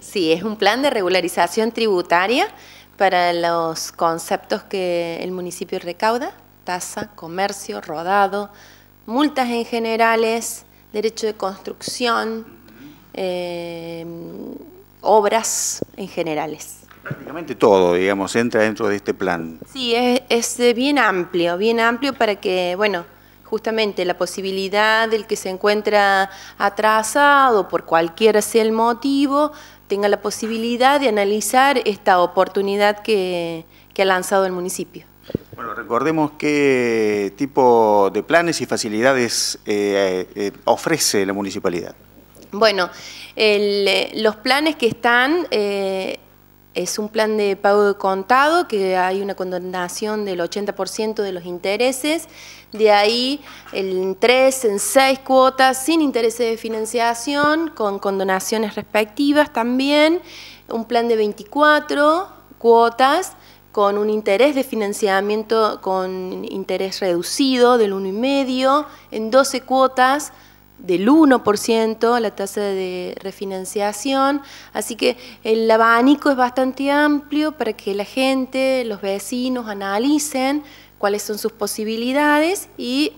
Sí, es un plan de regularización tributaria para los conceptos que el municipio recauda, tasa, comercio, rodado, multas en generales, derecho de construcción, eh, obras en generales. Prácticamente todo, digamos, entra dentro de este plan. Sí, es eh, bien amplio, bien amplio para que, bueno, justamente la posibilidad del que se encuentra atrasado por cualquiera sea el motivo, tenga la posibilidad de analizar esta oportunidad que, ha lanzado el municipio. Bueno, recordemos qué tipo de planes y facilidades eh, eh, ofrece la municipalidad. Bueno, eh, los planes que están... Es un plan de pago de contado que hay una condonación del 80% de los intereses, de ahí en tres, en seis cuotas sin intereses de financiación, con condonaciones respectivas también, un plan de 24 cuotas con un interés de financiamiento con interés reducido del 1,5 en 12 cuotas del 1% la tasa de refinanciación, así que el abanico es bastante amplio para que la gente, los vecinos analicen cuáles son sus posibilidades y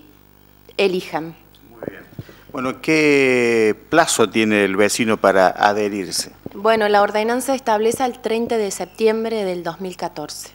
elijan. Muy bien. Bueno, ¿qué plazo tiene el vecino para adherirse? Bueno, la ordenanza establece el 30 de septiembre del 2014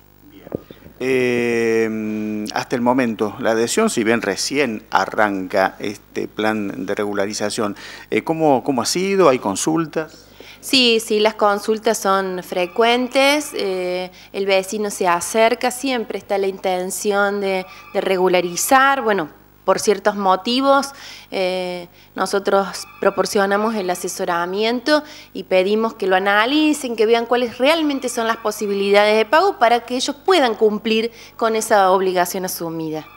hasta el momento la adhesión, si bien recién arranca este plan de regularización. Eh, ¿Cómo, cómo ha sido? ¿Hay consultas? Sí, sí, las consultas son frecuentes, eh, el vecino se acerca, siempre está la intención de, de regularizar, bueno, por ciertos motivos. Eh, nosotros proporcionamos el asesoramiento y pedimos que lo analicen, que vean cuáles realmente son las posibilidades de pago para que ellos puedan cumplir con esa obligación asumida.